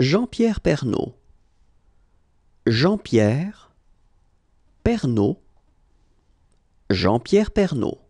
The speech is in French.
Jean-Pierre Pernaud. Jean-Pierre Pernaud. Jean-Pierre Pernaud.